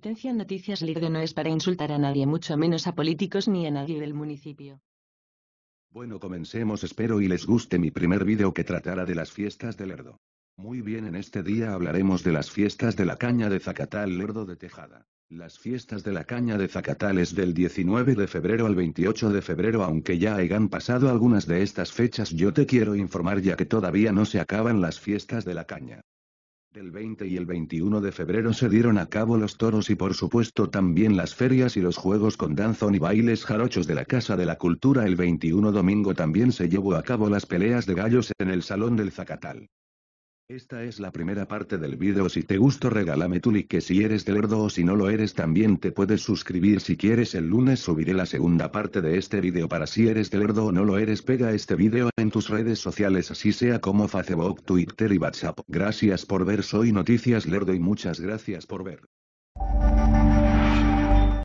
Atención Noticias Lerdo no es para insultar a nadie, mucho menos a políticos ni a nadie del municipio. Bueno, comencemos, espero y les guste mi primer vídeo que tratará de las fiestas de Lerdo. Muy bien, en este día hablaremos de las fiestas de la caña de Zacatal Lerdo de Tejada. Las fiestas de la caña de Zacatal es del 19 de febrero al 28 de febrero, aunque ya hayan pasado algunas de estas fechas, yo te quiero informar ya que todavía no se acaban las fiestas de la caña. Del 20 y el 21 de febrero se dieron a cabo los toros y por supuesto también las ferias y los juegos con danzón y bailes jarochos de la Casa de la Cultura. El 21 domingo también se llevó a cabo las peleas de gallos en el Salón del Zacatal. Esta es la primera parte del vídeo si te gustó regálame tu like si eres de lerdo o si no lo eres también te puedes suscribir si quieres el lunes subiré la segunda parte de este vídeo para si eres de lerdo o no lo eres pega este vídeo en tus redes sociales así sea como Facebook, Twitter y WhatsApp. Gracias por ver soy Noticias Lerdo y muchas gracias por ver.